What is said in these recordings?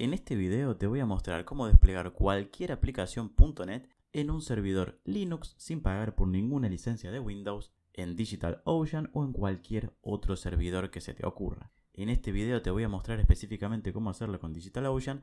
En este video te voy a mostrar cómo desplegar cualquier aplicación .NET en un servidor Linux sin pagar por ninguna licencia de Windows, en DigitalOcean o en cualquier otro servidor que se te ocurra. En este video te voy a mostrar específicamente cómo hacerlo con DigitalOcean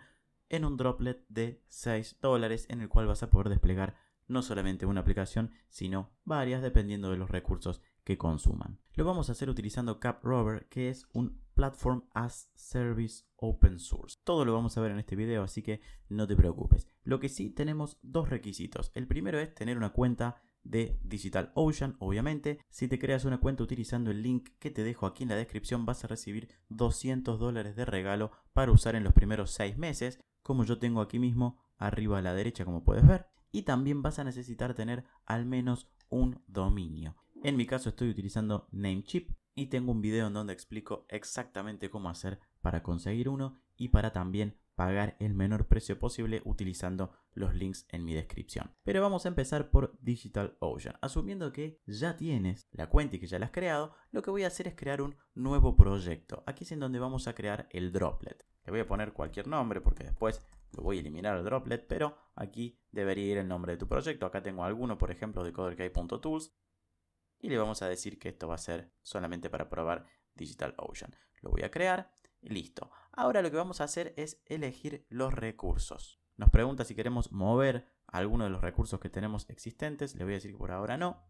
en un droplet de 6 dólares en el cual vas a poder desplegar no solamente una aplicación, sino varias dependiendo de los recursos que consuman. Lo vamos a hacer utilizando CapRover, que es un Platform as Service Open Source. Todo lo vamos a ver en este video, así que no te preocupes. Lo que sí tenemos dos requisitos. El primero es tener una cuenta de DigitalOcean, obviamente. Si te creas una cuenta utilizando el link que te dejo aquí en la descripción, vas a recibir 200 dólares de regalo para usar en los primeros 6 meses, como yo tengo aquí mismo arriba a la derecha, como puedes ver. Y también vas a necesitar tener al menos un dominio. En mi caso estoy utilizando Namecheap, y tengo un video en donde explico exactamente cómo hacer para conseguir uno y para también pagar el menor precio posible utilizando los links en mi descripción. Pero vamos a empezar por DigitalOcean. Asumiendo que ya tienes la cuenta y que ya la has creado, lo que voy a hacer es crear un nuevo proyecto. Aquí es en donde vamos a crear el droplet. Le voy a poner cualquier nombre porque después lo voy a eliminar el droplet, pero aquí debería ir el nombre de tu proyecto. Acá tengo alguno, por ejemplo, de CoderKey.tools y le vamos a decir que esto va a ser solamente para probar DigitalOcean. Lo voy a crear listo. Ahora lo que vamos a hacer es elegir los recursos. Nos pregunta si queremos mover alguno de los recursos que tenemos existentes. Le voy a decir que por ahora no.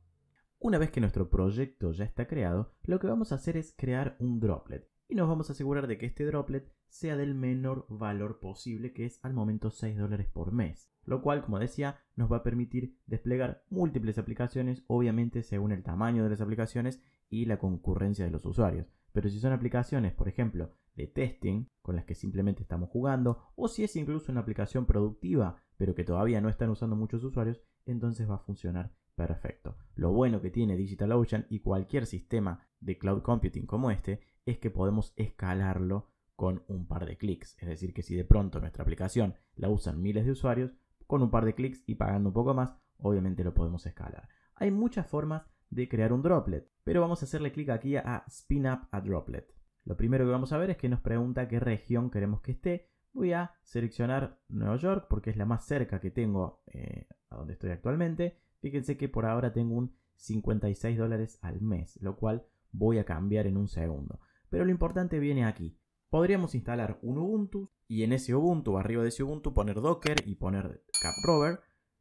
Una vez que nuestro proyecto ya está creado, lo que vamos a hacer es crear un droplet y nos vamos a asegurar de que este droplet sea del menor valor posible, que es al momento 6 dólares por mes. Lo cual, como decía, nos va a permitir desplegar múltiples aplicaciones, obviamente según el tamaño de las aplicaciones y la concurrencia de los usuarios. Pero si son aplicaciones, por ejemplo, de testing, con las que simplemente estamos jugando, o si es incluso una aplicación productiva, pero que todavía no están usando muchos usuarios, entonces va a funcionar perfecto. Lo bueno que tiene DigitalOcean y cualquier sistema de cloud computing como este es que podemos escalarlo con un par de clics. Es decir, que si de pronto nuestra aplicación la usan miles de usuarios, con un par de clics y pagando un poco más, obviamente lo podemos escalar. Hay muchas formas de crear un droplet, pero vamos a hacerle clic aquí a Spin Up a Droplet. Lo primero que vamos a ver es que nos pregunta qué región queremos que esté. Voy a seleccionar Nueva York porque es la más cerca que tengo eh, a donde estoy actualmente. Fíjense que por ahora tengo un 56 dólares al mes, lo cual voy a cambiar en un segundo. Pero lo importante viene aquí. Podríamos instalar un Ubuntu y en ese Ubuntu, arriba de ese Ubuntu, poner Docker y poner CapRover,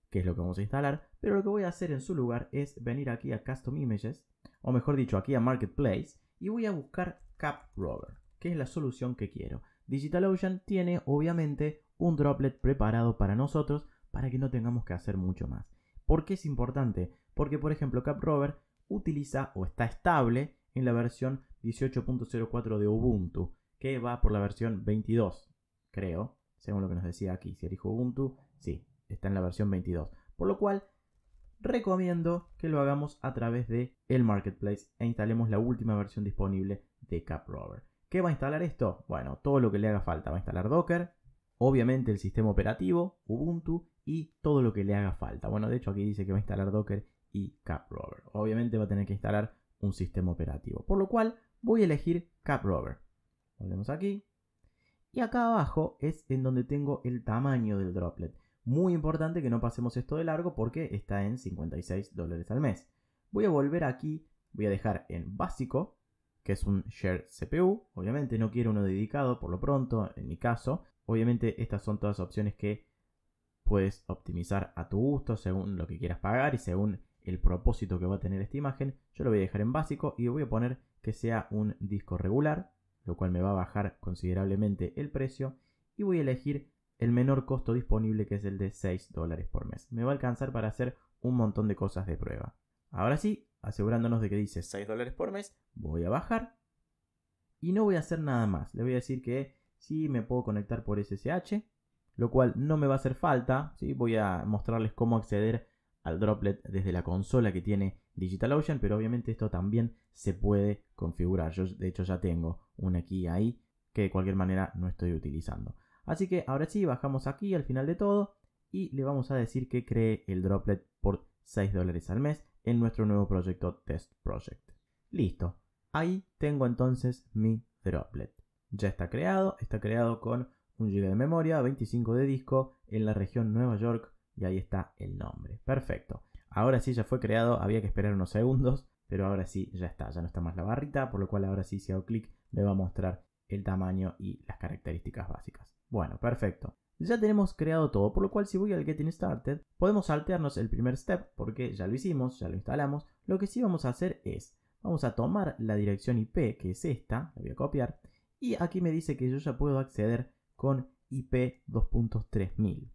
que es lo que vamos a instalar. Pero lo que voy a hacer en su lugar es venir aquí a Custom Images, o mejor dicho, aquí a Marketplace, y voy a buscar CapRover, que es la solución que quiero. DigitalOcean tiene, obviamente, un droplet preparado para nosotros para que no tengamos que hacer mucho más. ¿Por qué es importante? Porque, por ejemplo, CapRover utiliza o está estable en la versión 18.04 de Ubuntu, que va por la versión 22, creo, según lo que nos decía aquí. Si elijo Ubuntu, sí, está en la versión 22. Por lo cual, recomiendo que lo hagamos a través de el Marketplace e instalemos la última versión disponible de CapRover. ¿Qué va a instalar esto? Bueno, todo lo que le haga falta. Va a instalar Docker, obviamente el sistema operativo, Ubuntu y todo lo que le haga falta. Bueno, de hecho aquí dice que va a instalar Docker y CapRover. Obviamente va a tener que instalar un sistema operativo. Por lo cual voy a elegir CapRover. Volvemos aquí. Y acá abajo es en donde tengo el tamaño del droplet. Muy importante que no pasemos esto de largo porque está en 56 dólares al mes. Voy a volver aquí, voy a dejar en básico, que es un Share CPU. Obviamente no quiero uno dedicado por lo pronto, en mi caso. Obviamente estas son todas opciones que puedes optimizar a tu gusto según lo que quieras pagar y según el propósito que va a tener esta imagen, yo lo voy a dejar en básico y voy a poner que sea un disco regular, lo cual me va a bajar considerablemente el precio y voy a elegir el menor costo disponible que es el de 6 dólares por mes. Me va a alcanzar para hacer un montón de cosas de prueba. Ahora sí, asegurándonos de que dice 6 dólares por mes, voy a bajar y no voy a hacer nada más. Le voy a decir que sí me puedo conectar por SSH, lo cual no me va a hacer falta. Voy a mostrarles cómo acceder al droplet desde la consola que tiene DigitalOcean, pero obviamente esto también se puede configurar. Yo de hecho ya tengo una aquí ahí que de cualquier manera no estoy utilizando. Así que ahora sí, bajamos aquí al final de todo y le vamos a decir que cree el droplet por 6 dólares al mes en nuestro nuevo proyecto Test Project. Listo, ahí tengo entonces mi droplet. Ya está creado, está creado con un GB de memoria, 25 de disco, en la región Nueva York, y ahí está el nombre. Perfecto. Ahora sí ya fue creado, había que esperar unos segundos, pero ahora sí ya está, ya no está más la barrita, por lo cual ahora sí si hago clic me va a mostrar el tamaño y las características básicas. Bueno, perfecto. Ya tenemos creado todo, por lo cual si voy al Getting Started, podemos saltearnos el primer step, porque ya lo hicimos, ya lo instalamos. Lo que sí vamos a hacer es, vamos a tomar la dirección IP, que es esta, la voy a copiar, y aquí me dice que yo ya puedo acceder con IP 2.3000.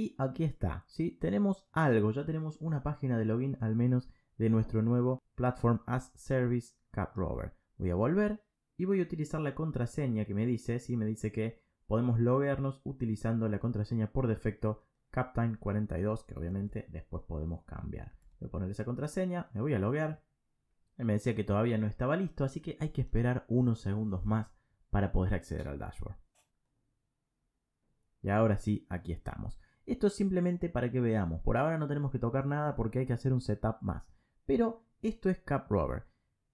Y aquí está, si Tenemos algo, ya tenemos una página de login al menos de nuestro nuevo Platform as Service CapRover. Voy a volver y voy a utilizar la contraseña que me dice, si Me dice que podemos loguearnos utilizando la contraseña por defecto Captain42, que obviamente después podemos cambiar. Voy a poner esa contraseña, me voy a loguear. Él me decía que todavía no estaba listo, así que hay que esperar unos segundos más para poder acceder al dashboard. Y ahora sí, aquí estamos. Esto es simplemente para que veamos. Por ahora no tenemos que tocar nada porque hay que hacer un setup más. Pero esto es CapRover.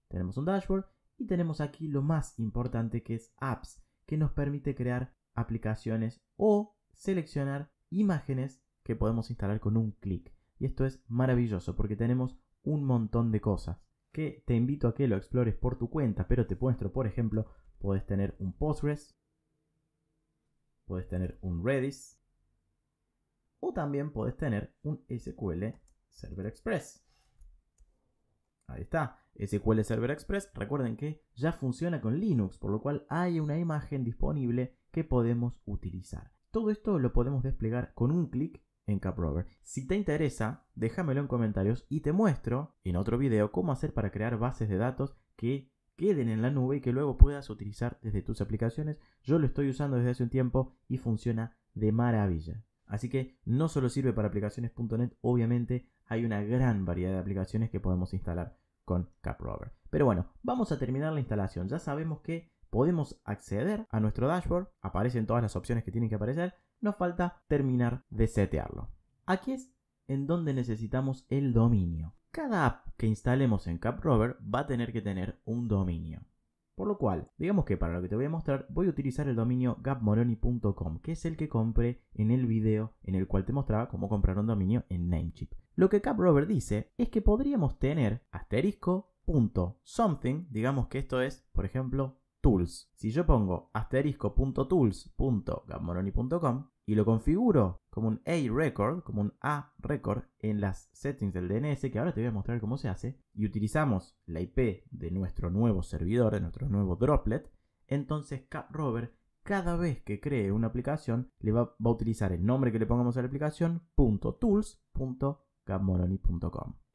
Tenemos un dashboard y tenemos aquí lo más importante que es apps, que nos permite crear aplicaciones o seleccionar imágenes que podemos instalar con un clic. Y esto es maravilloso porque tenemos un montón de cosas que te invito a que lo explores por tu cuenta, pero te muestro, por ejemplo, puedes tener un Postgres, puedes tener un Redis, o también puedes tener un SQL Server Express. Ahí está, SQL Server Express. Recuerden que ya funciona con Linux, por lo cual hay una imagen disponible que podemos utilizar. Todo esto lo podemos desplegar con un clic en CapRover. Si te interesa, déjamelo en comentarios y te muestro en otro video cómo hacer para crear bases de datos que queden en la nube y que luego puedas utilizar desde tus aplicaciones. Yo lo estoy usando desde hace un tiempo y funciona de maravilla. Así que no solo sirve para aplicaciones.net, obviamente hay una gran variedad de aplicaciones que podemos instalar con CapRover. Pero bueno, vamos a terminar la instalación. Ya sabemos que podemos acceder a nuestro dashboard, aparecen todas las opciones que tienen que aparecer, nos falta terminar de setearlo. Aquí es en donde necesitamos el dominio. Cada app que instalemos en CapRover va a tener que tener un dominio. Por lo cual, digamos que para lo que te voy a mostrar voy a utilizar el dominio gapmoroni.com, que es el que compré en el video en el cual te mostraba cómo comprar un dominio en Namecheap. Lo que Cap dice es que podríamos tener asterisco.something, something, digamos que esto es, por ejemplo, tools. Si yo pongo asterisco.tools.gapmoroni.com, y lo configuro como un A record, como un A record en las settings del DNS, que ahora te voy a mostrar cómo se hace, y utilizamos la IP de nuestro nuevo servidor, de nuestro nuevo droplet, entonces CapRover, cada vez que cree una aplicación le va, a utilizar el nombre que le pongamos a la aplicación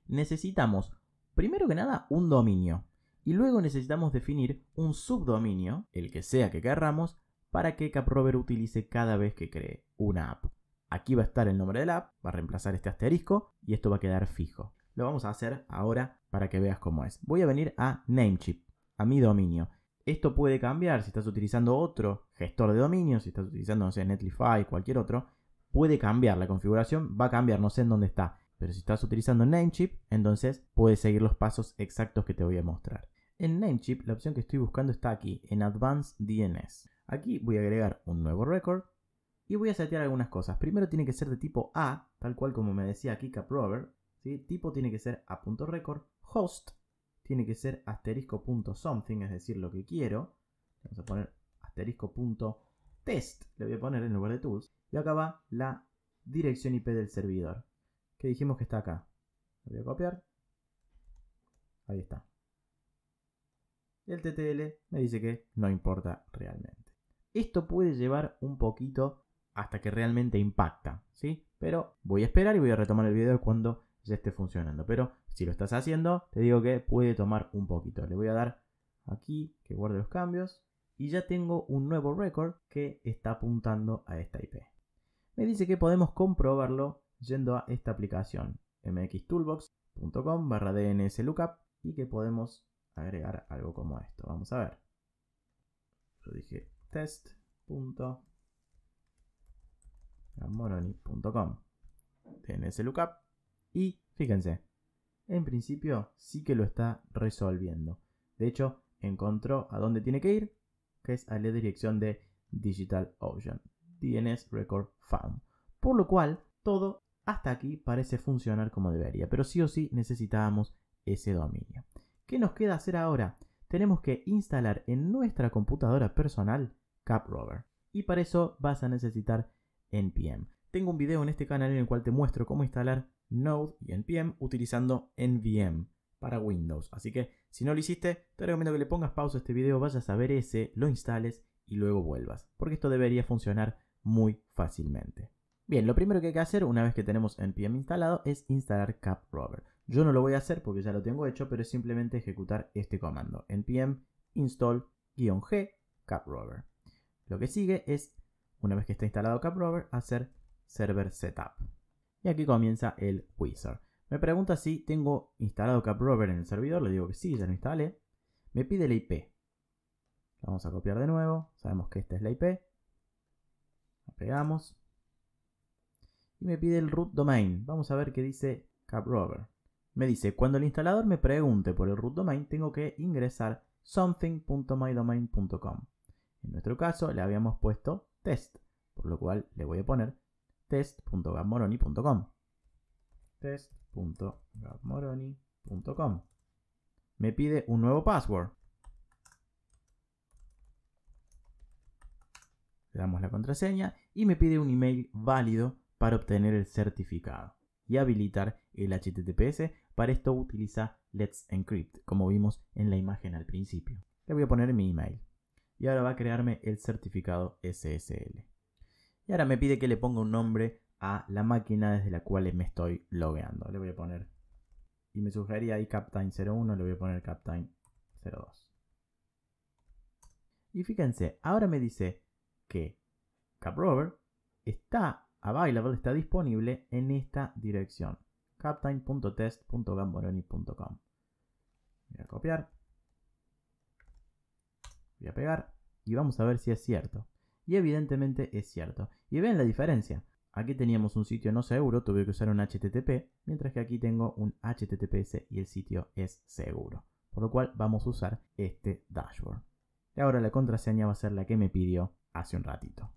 Necesitamos primero que nada un dominio y luego necesitamos definir un subdominio, el que sea que querramos, para que CapRover utilice cada vez que cree una app. Aquí va a estar el nombre de la app, va a reemplazar este asterisco y esto va a quedar fijo. Lo vamos a hacer ahora para que veas cómo es. Voy a venir a Namecheap, a mi dominio. Esto puede cambiar si estás utilizando otro gestor de dominio, si estás utilizando, no sé, Netlify, cualquier otro. Puede cambiar la configuración, va a cambiar, no sé en dónde está. Pero si estás utilizando Namecheap, entonces puedes seguir los pasos exactos que te voy a mostrar. En Namecheap, la opción que estoy buscando está aquí, en Advanced DNS. Aquí voy a agregar un nuevo record y voy a setear algunas cosas. Primero tiene que ser de tipo A, tal cual como me decía aquí Caprover. Tipo tiene que ser a.record. Host tiene que ser asterisco.something, es decir, lo que quiero. Vamos a poner asterisco.test, le voy a poner en lugar de tools. Y acá va la dirección IP del servidor, que dijimos que está acá. Lo voy a copiar. Ahí está. Y el TTL me dice que no importa realmente. Esto puede llevar un poquito hasta que realmente impacta, ¿sí? Pero voy a esperar y voy a retomar el video cuando ya esté funcionando. Pero si lo estás haciendo, te digo que puede tomar un poquito. Le voy a dar aquí que guarde los cambios y ya tengo un nuevo récord que está apuntando a esta IP. Me dice que podemos comprobarlo yendo a esta aplicación mxtoolbox.com barra dnslookup y que podemos agregar algo como esto. Vamos a ver. lo dije test.moroni.com. DNS lookup y fíjense, en principio sí que lo está resolviendo. De hecho, encontró a dónde tiene que ir, que es a la dirección de DigitalOcean, DNS Record Found. Por lo cual, todo hasta aquí parece funcionar como debería, pero sí o sí necesitábamos ese dominio. ¿Qué nos queda hacer ahora? Tenemos que instalar en nuestra computadora personal CapRover. Y para eso vas a necesitar NPM. Tengo un video en este canal en el cual te muestro cómo instalar Node y NPM utilizando NVM para Windows. Así que si no lo hiciste, te recomiendo que le pongas pausa a este video, vayas a ver ese, lo instales y luego vuelvas, porque esto debería funcionar muy fácilmente. Bien, lo primero que hay que hacer una vez que tenemos NPM instalado es instalar CapRover. Yo no lo voy a hacer porque ya lo tengo hecho, pero es simplemente ejecutar este comando, npm install-g caprover. Lo que sigue es, una vez que está instalado CapRover, hacer Server Setup. Y aquí comienza el wizard. Me pregunta si tengo instalado CapRover en el servidor, le digo que sí, ya lo instalé. Me pide la IP. vamos a copiar de nuevo, sabemos que esta es la IP. La pegamos. Y me pide el root domain. Vamos a ver qué dice CapRover. Me dice, cuando el instalador me pregunte por el root domain, tengo que ingresar something.mydomain.com. En nuestro caso le habíamos puesto test, por lo cual le voy a poner test.gabmoroni.com. Test.gabmoroni.com. Me pide un nuevo password. Le damos la contraseña y me pide un email válido para obtener el certificado y habilitar el HTTPS. Para esto utiliza Let's Encrypt, como vimos en la imagen al principio. Le voy a poner mi email y ahora va a crearme el certificado SSL. Y ahora me pide que le ponga un nombre a la máquina desde la cual me estoy logueando. Le voy a poner, y me sugería ahí CapTime 01 le voy a poner Captain02. Y fíjense, ahora me dice que CapRover está available, está disponible en esta dirección. captain.test.gamboroni.com Voy a copiar. Voy a pegar y vamos a ver si es cierto. Y evidentemente es cierto. Y ven la diferencia. Aquí teníamos un sitio no seguro, tuve que usar un HTTP, mientras que aquí tengo un HTTPS y el sitio es seguro. Por lo cual vamos a usar este dashboard. Y ahora la contraseña va a ser la que me pidió hace un ratito.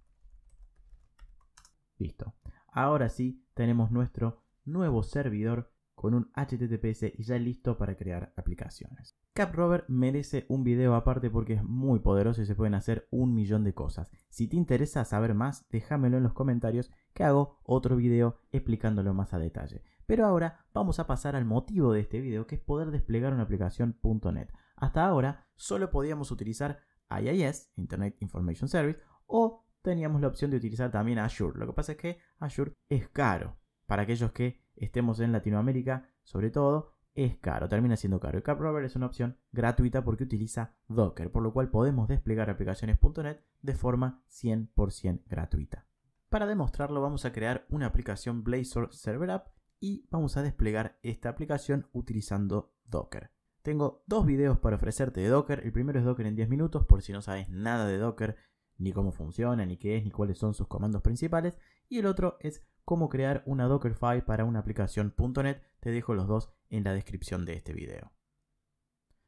Listo. Ahora sí tenemos nuestro nuevo servidor con un HTTPS y ya listo para crear aplicaciones. CapRover merece un video aparte porque es muy poderoso y se pueden hacer un millón de cosas. Si te interesa saber más, déjamelo en los comentarios que hago otro video explicándolo más a detalle. Pero ahora vamos a pasar al motivo de este video que es poder desplegar una aplicación.net. Hasta ahora solo podíamos utilizar IIS, Internet Information Service, o teníamos la opción de utilizar también Azure. Lo que pasa es que Azure es caro para aquellos que estemos en Latinoamérica, sobre todo, es caro, termina siendo caro. El CapRover es una opción gratuita porque utiliza Docker, por lo cual podemos desplegar aplicaciones.NET de forma 100% gratuita. Para demostrarlo vamos a crear una aplicación Blazor Server App y vamos a desplegar esta aplicación utilizando Docker. Tengo dos videos para ofrecerte de Docker. El primero es Docker en 10 minutos por si no sabes nada de Docker, ni cómo funciona, ni qué es, ni cuáles son sus comandos principales. Y el otro es cómo crear una Dockerfile para una aplicación .NET, te dejo los dos en la descripción de este video.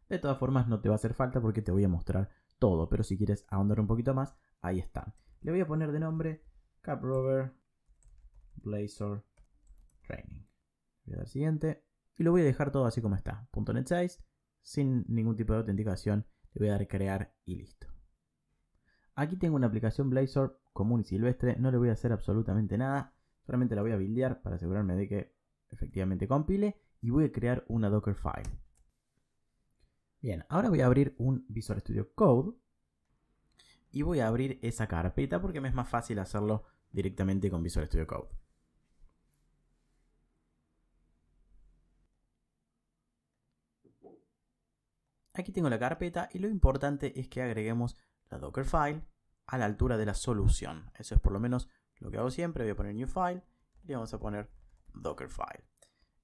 De todas formas no te va a hacer falta porque te voy a mostrar todo, pero si quieres ahondar un poquito más, ahí está. Le voy a poner de nombre CapRover Blazor Training. Voy a dar siguiente y lo voy a dejar todo así como está, .NET 6, sin ningún tipo de autenticación, le voy a dar crear y listo. Aquí tengo una aplicación Blazor común y silvestre, no le voy a hacer absolutamente nada, Solamente la voy a buildear para asegurarme de que efectivamente compile y voy a crear una Dockerfile. Bien, ahora voy a abrir un Visual Studio Code y voy a abrir esa carpeta porque me es más fácil hacerlo directamente con Visual Studio Code. Aquí tengo la carpeta y lo importante es que agreguemos la Dockerfile a la altura de la solución. Eso es por lo menos lo que hago siempre, voy a poner New File y le vamos a poner docker Dockerfile.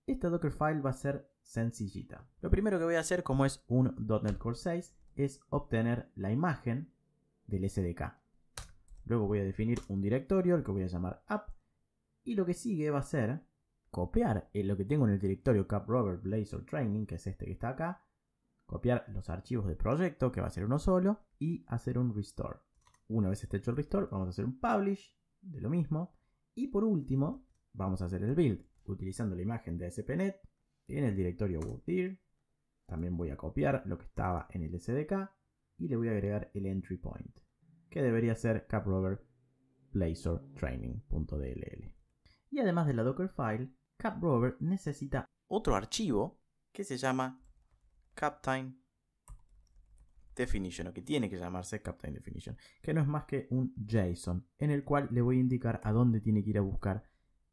Esta file va a ser sencillita. Lo primero que voy a hacer, como es un .NET Core 6, es obtener la imagen del SDK. Luego voy a definir un directorio, el que voy a llamar app, y lo que sigue va a ser copiar lo que tengo en el directorio cap blazor training, que es este que está acá, copiar los archivos del proyecto, que va a ser uno solo, y hacer un restore. Una vez esté hecho el restore, vamos a hacer un publish, de lo mismo. Y por último, vamos a hacer el build utilizando la imagen de spnet. en el directorio bootdir. También voy a copiar lo que estaba en el SDK y le voy a agregar el entry point, que debería ser caprover Y además de la Dockerfile, CapRover necesita otro archivo que se llama captime definition o que tiene que llamarse Captain Definition, que no es más que un JSON en el cual le voy a indicar a dónde tiene que ir a buscar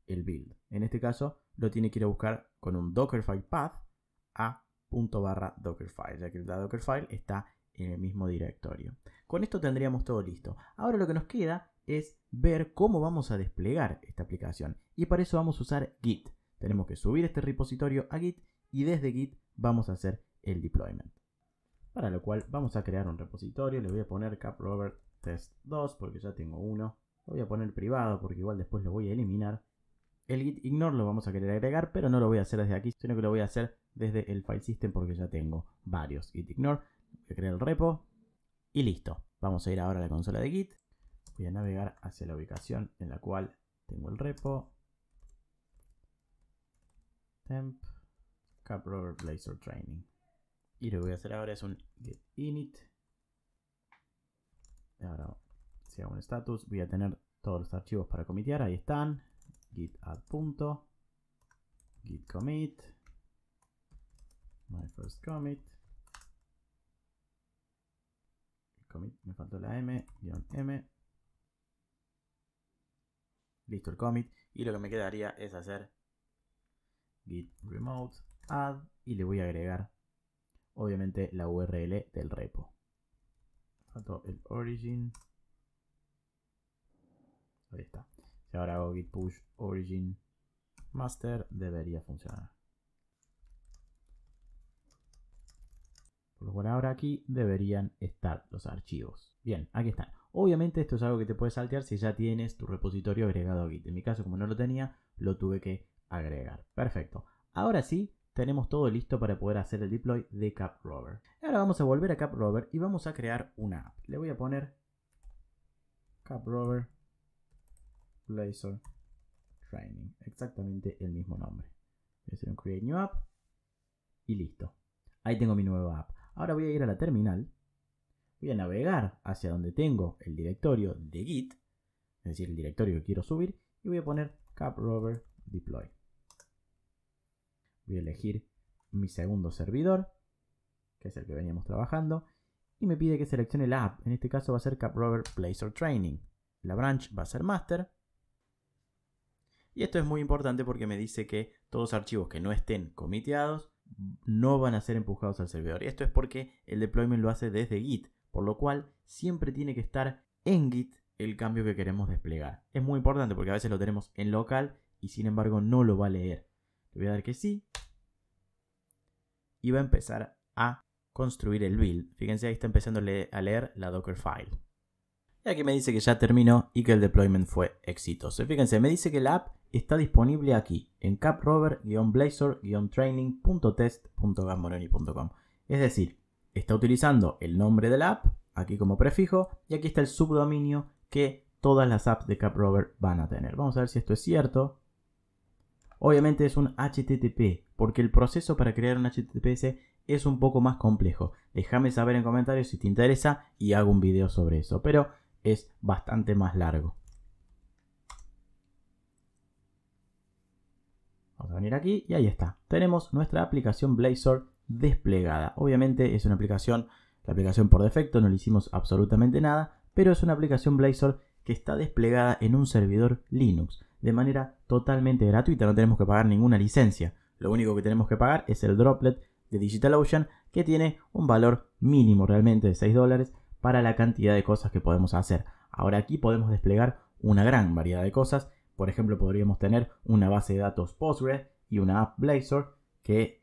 el build. En este caso lo tiene que ir a buscar con un Dockerfile path a punto barra Dockerfile, ya que el Dockerfile está en el mismo directorio. Con esto tendríamos todo listo. Ahora lo que nos queda es ver cómo vamos a desplegar esta aplicación y para eso vamos a usar Git. Tenemos que subir este repositorio a Git y desde Git vamos a hacer el deployment. Para lo cual vamos a crear un repositorio, le voy a poner caprover test 2 porque ya tengo uno. Lo voy a poner privado porque igual después lo voy a eliminar. El git ignore lo vamos a querer agregar, pero no lo voy a hacer desde aquí, sino que lo voy a hacer desde el file system porque ya tengo varios git ignore. Voy a crear el repo y listo. Vamos a ir ahora a la consola de git. Voy a navegar hacia la ubicación en la cual tengo el repo. Temp, caprover blazer training. Y lo que voy a hacer ahora es un git init. Ahora, si hago un status, voy a tener todos los archivos para comitear. Ahí están. Git add punto. Git commit. My first commit. Commit, me faltó la M, M. Listo el commit. Y lo que me quedaría es hacer git remote add y le voy a agregar obviamente la URL del repo. Falto el origin. Ahí está. Si ahora hago git push origin master, debería funcionar. Por lo cual ahora aquí deberían estar los archivos. Bien, aquí están. Obviamente esto es algo que te puedes saltear si ya tienes tu repositorio agregado a Git. En mi caso, como no lo tenía, lo tuve que agregar. Perfecto. Ahora sí, tenemos todo listo para poder hacer el deploy de CapRover. Ahora vamos a volver a CapRover y vamos a crear una app. Le voy a poner CapRover Blazor Training, exactamente el mismo nombre. Voy a hacer un Create New App y listo. Ahí tengo mi nueva app. Ahora voy a ir a la terminal, voy a navegar hacia donde tengo el directorio de Git, es decir, el directorio que quiero subir, y voy a poner CapRover Deploy. Voy a elegir mi segundo servidor, que es el que veníamos trabajando, y me pide que seleccione la app. En este caso va a ser CapRover Placer Training. La branch va a ser master. Y esto es muy importante porque me dice que todos los archivos que no estén comiteados no van a ser empujados al servidor. Y esto es porque el deployment lo hace desde Git, por lo cual siempre tiene que estar en Git el cambio que queremos desplegar. Es muy importante porque a veces lo tenemos en local y sin embargo no lo va a leer. Le voy a dar que sí y va a empezar a construir el build. Fíjense, ahí está empezando a leer la Dockerfile. Y aquí me dice que ya terminó y que el deployment fue exitoso. Fíjense, me dice que la app está disponible aquí en caprover-blazor-training.test.gamboroni.com. Es decir, está utilizando el nombre de la app aquí como prefijo y aquí está el subdominio que todas las apps de CapRover van a tener. Vamos a ver si esto es cierto. Obviamente es un HTTP, porque el proceso para crear un HTTPS es un poco más complejo. Déjame saber en comentarios si te interesa y hago un video sobre eso, pero es bastante más largo. Vamos a venir aquí y ahí está. Tenemos nuestra aplicación Blazor desplegada. Obviamente es una aplicación, la aplicación por defecto, no le hicimos absolutamente nada, pero es una aplicación Blazor que está desplegada en un servidor Linux de manera totalmente gratuita, no tenemos que pagar ninguna licencia. Lo único que tenemos que pagar es el droplet de DigitalOcean que tiene un valor mínimo realmente de 6 dólares para la cantidad de cosas que podemos hacer. Ahora aquí podemos desplegar una gran variedad de cosas. Por ejemplo, podríamos tener una base de datos Postgres y una app Blazor que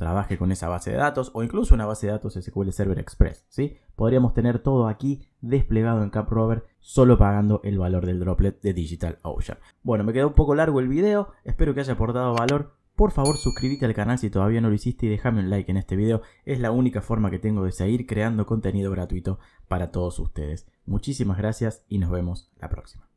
trabaje con esa base de datos o incluso una base de datos SQL Server Express. ¿sí? Podríamos tener todo aquí desplegado en CapRover solo pagando el valor del droplet de DigitalOcean. Bueno, me quedó un poco largo el video, espero que haya aportado valor. Por favor suscríbete al canal si todavía no lo hiciste y déjame un like en este video. Es la única forma que tengo de seguir creando contenido gratuito para todos ustedes. Muchísimas gracias y nos vemos la próxima.